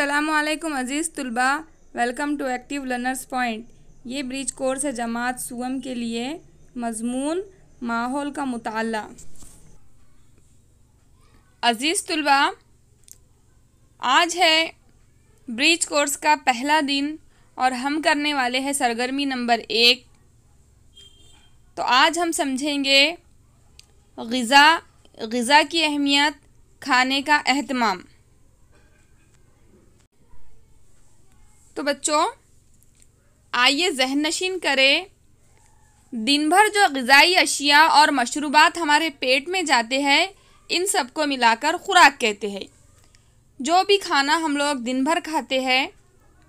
असलम अज़ीज़ तलबा welcome to active learners point ये ब्रिज कोर्स है जमात सूम के लिए मजमून माहौल का मताल अज़ीज़ तलबा आज है ब्रिज कोर्स का पहला दिन और हम करने वाले हैं सरगर्मी नंबर एक तो आज हम समझेंगे गज़ा गज़ा की अहमियत खाने का अहतमाम तो बच्चों आइए जहन नशीन करें दिन भर जो गज़ाई अशिया और मशरूबात हमारे पेट में जाते हैं इन सबको मिलाकर ख़ुराक कहते हैं जो भी खाना हम लोग दिन भर खाते हैं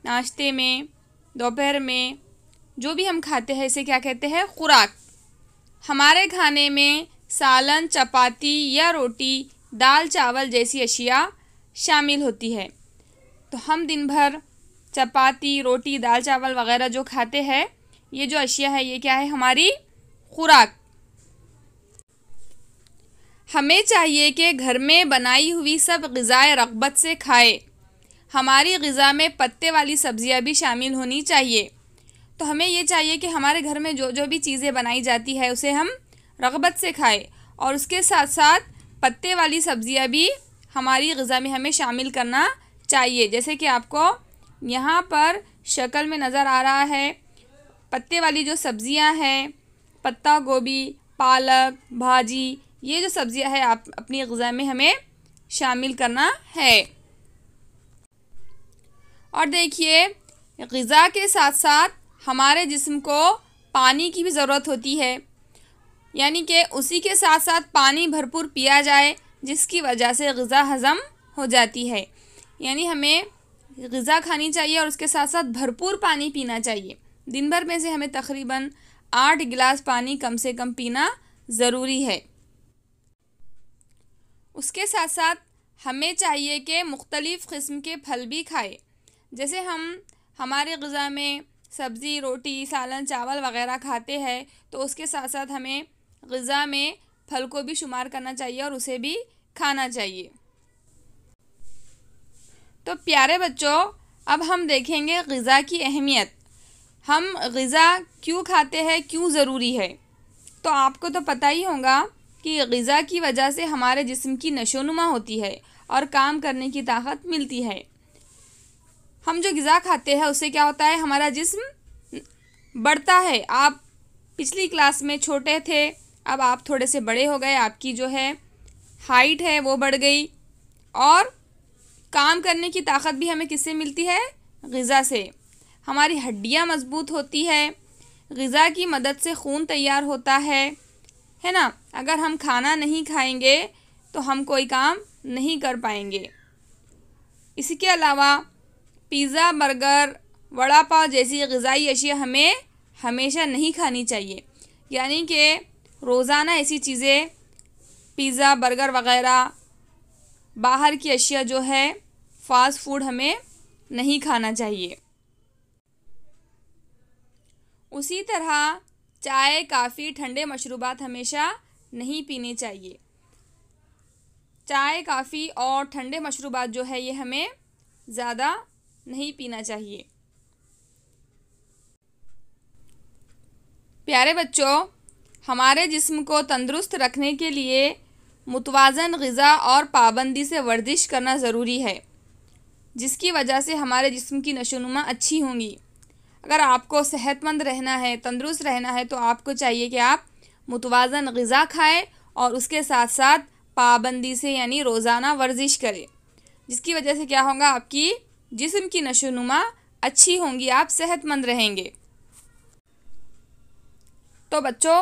नाश्ते में दोपहर में जो भी हम खाते हैं इसे क्या कहते हैं खुराक हमारे खाने में सालन चपाती या रोटी दाल चावल जैसी अशिया शामिल होती है तो हम दिन भर चपाती रोटी दाल चावल वगैरह जो खाते हैं ये जो अशिया है ये क्या है हमारी खुराक हमें चाहिए कि घर में बनाई हुई सब गज़ाएँ रगबत से खाए हमारी गज़ा में पत्ते वाली सब्ज़ियाँ भी शामिल होनी चाहिए तो हमें ये चाहिए कि हमारे घर में जो जो भी चीज़ें बनाई जाती है उसे हम रगबत से खाएँ और उसके साथ साथ पत्ते वाली सब्ज़ियाँ भी हमारी गज़ा में हमें शामिल करना चाहिए जैसे कि आपको यहाँ पर शक्ल में नज़र आ रहा है पत्ते वाली जो सब्जियाँ हैं पत्ता गोभी पालक भाजी ये जो सब्ज़ियाँ है आप अपनी गज़ा में हमें शामिल करना है और देखिए गज़ा के साथ साथ हमारे जिस्म को पानी की भी ज़रूरत होती है यानी कि उसी के साथ साथ पानी भरपूर पिया जाए जिसकी वजह से गज़ा हज़म हो जाती है यानी हमें गज़ा खानी चाहिए और उसके साथ साथ भरपूर पानी पीना चाहिए दिन भर में से हमें तकरीबन आठ गिलास पानी कम से कम पीना ज़रूरी है उसके साथ साथ हमें चाहिए कि मुख्तलिफ़ किस्म के फल भी खाए जैसे हम हमारे गज़ा में सब्ज़ी रोटी सालन चावल वगैरह खाते हैं तो उसके साथ साथ हमें गज़ा में फल को भी शुमार करना चाहिए और उसे भी खाना चाहिए तो प्यारे बच्चों अब हम देखेंगे गज़ा की अहमियत हम गज़ा क्यों खाते हैं क्यों ज़रूरी है तो आपको तो पता ही होगा कि गज़ा की वजह से हमारे जिस्म की नशोनुमा होती है और काम करने की ताकत मिलती है हम जो गज़ा खाते हैं उससे क्या होता है हमारा जिस्म बढ़ता है आप पिछली क्लास में छोटे थे अब आप थोड़े से बड़े हो गए आपकी जो है हाइट है वो बढ़ गई और काम करने की ताकत भी हमें किससे मिलती है गज़ा से हमारी हड्डियाँ मजबूत होती है गज़ा की मदद से खून तैयार होता है है ना अगर हम खाना नहीं खाएंगे तो हम कोई काम नहीं कर पाएंगे इसके अलावा पिज़्ज़ा बर्गर वड़ा पाव जैसी गज़ाई अशिया हमें हमेशा नहीं खानी चाहिए यानी कि रोज़ाना ऐसी चीज़ें पिज़्ज़ा बर्गर वगैरह बाहर की अशिया जो है फास्ट फूड हमें नहीं खाना चाहिए उसी तरह चाय काफ़ी ठंडे मशरूबात हमेशा नहीं पीने चाहिए चाय काफ़ी और ठंडे मशरूबात जो है ये हमें ज़्यादा नहीं पीना चाहिए प्यारे बच्चों हमारे जिस्म को तंदुरुस्त रखने के लिए मुतवाज़न गज़ा और पाबंदी से वर्जिश करना ज़रूरी है जिसकी वजह से हमारे जिस्म की नशोनुमा अच्छी होंगी अगर आपको सेहतमंद रहना है तंदरुस्त रहना है तो आपको चाहिए कि आप मुतवाजन गज़ा खाएँ और उसके साथ साथ पाबंदी से यानी रोज़ाना वर्जिश करें जिसकी वजह से क्या होगा आपकी जिस्म की नशोनुमा अच्छी होंगी आप सेहतमंद रहेंगे तो बच्चों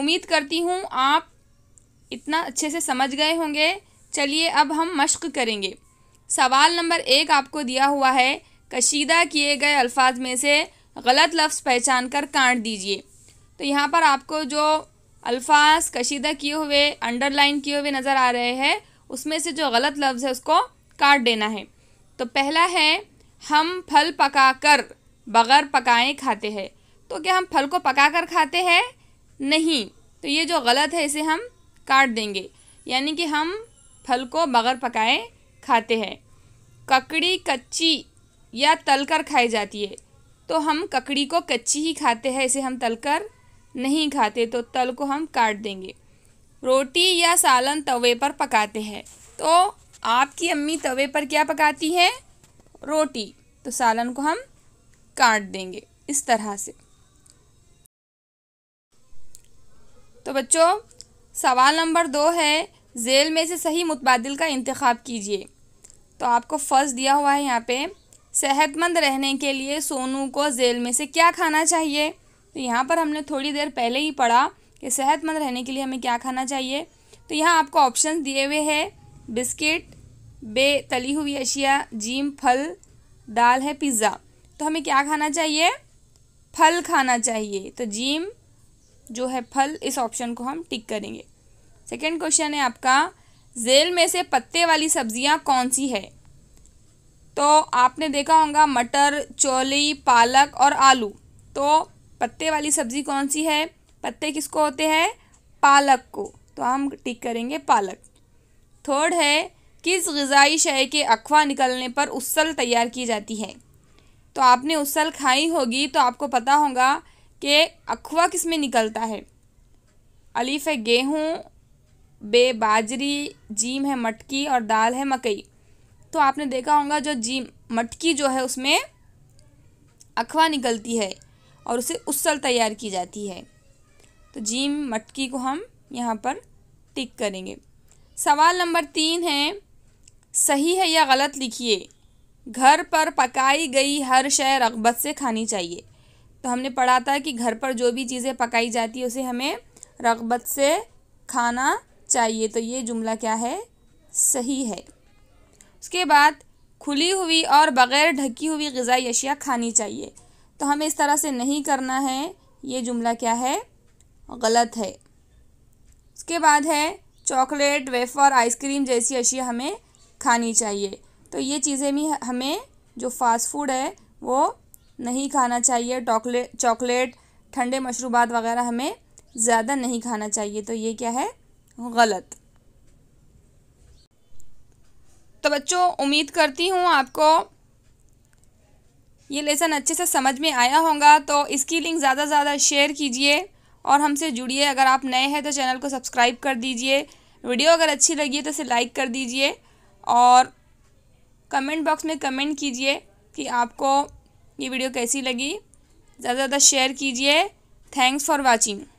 उम्मीद करती हूँ आप इतना अच्छे से समझ गए होंगे चलिए अब हम मश्क करेंगे सवाल नंबर एक आपको दिया हुआ है कशीदा किए गए अल्फाज में से गलत लफ्ज़ पहचान कर काट दीजिए तो यहाँ पर आपको जो अल्फाज कशीदा किए हुए अंडरलाइन किए हुए नज़र आ रहे हैं उसमें से जो गलत लफ्ज़ है उसको काट देना है तो पहला है हम फल पकाकर बगैर पकाए खाते हैं तो क्या हम फल को पका कर खाते हैं नहीं तो ये जो गलत है इसे हम काट देंगे यानी कि हम फल को बगैर पकाए खाते हैं ककड़ी कच्ची या तलकर खाई जाती है तो हम ककड़ी को कच्ची ही खाते हैं इसे हम तलकर नहीं खाते तो तल को हम काट देंगे रोटी या सालन तवे पर पकाते हैं तो आपकी अम्मी तवे पर क्या पकाती है रोटी तो सालन को हम काट देंगे इस तरह से तो बच्चों सवाल नंबर दो है जेल में से सही मुतबादल का इंतखब कीजिए तो आपको फर्स्ट दिया हुआ है यहाँ पे सेहतमंद रहने के लिए सोनू को जेल में से क्या खाना चाहिए तो यहाँ पर हमने थोड़ी देर पहले ही पढ़ा कि सेहतमंद रहने के लिए हमें क्या खाना चाहिए तो यहाँ आपको ऑप्शन दिए हुए हैं बिस्किट बे तली हुई अशिया जीम फल दाल है पिज़्ज़ा तो हमें क्या खाना चाहिए फल खाना चाहिए तो जीम जो है फल इस ऑप्शन को हम टिक करेंगे सेकेंड क्वेश्चन है आपका जेल में से पत्ते वाली सब्जियाँ कौन सी है तो आपने देखा होगा मटर चोली पालक और आलू तो पत्ते वाली सब्जी कौन सी है पत्ते किसको होते हैं पालक को तो हम टिक करेंगे पालक थर्ड है किस गजाई शय के अखवा निकलने पर उसल तैयार की जाती है तो आपने उसल खाई होगी तो आपको पता होगा कि अखवा किस में निकलता है अलीफ है गेहूँ बे बाजरी जीम है मटकी और दाल है मकई तो आपने देखा होगा जो जीम मटकी जो है उसमें अखवा निकलती है और उसे उसल तैयार की जाती है तो जीम मटकी को हम यहाँ पर टिक करेंगे सवाल नंबर तीन है सही है या गलत लिखिए घर पर पकाई गई हर शय रगबत से खानी चाहिए तो हमने पढ़ा था कि घर पर जो भी चीज़ें पकाई जाती है उसे हमें रगबत से खाना चाहिए तो ये जुमला क्या है सही है उसके बाद खुली हुई और बग़ैर ढकी हुई गज़ाई अशिया खानी चाहिए तो हमें इस तरह से नहीं करना है ये जुमला क्या है गलत है उसके बाद है चॉकलेट वेफ़र आइसक्रीम जैसी अशिया हमें खानी चाहिए तो ये चीज़ें भी हमें जो फास्ट फूड है वो नहीं खाना चाहिए टॉकलेट चॉकलेट ठंडे मशरूबात वगैरह हमें ज़्यादा नहीं खाना चाहिए तो ये क्या है गलत तो बच्चों उम्मीद करती हूँ आपको ये लेसन अच्छे से समझ में आया होगा तो इसकी लिंक ज़्यादा से ज़्यादा शेयर कीजिए और हमसे जुड़िए अगर आप नए हैं तो चैनल को सब्सक्राइब कर दीजिए वीडियो अगर अच्छी लगी है तो इसे लाइक कर दीजिए और कमेंट बॉक्स में कमेंट कीजिए कि आपको ये वीडियो कैसी लगी ज़्यादा से ज़्यादा शेयर कीजिए थैंक्स फॉर वॉचिंग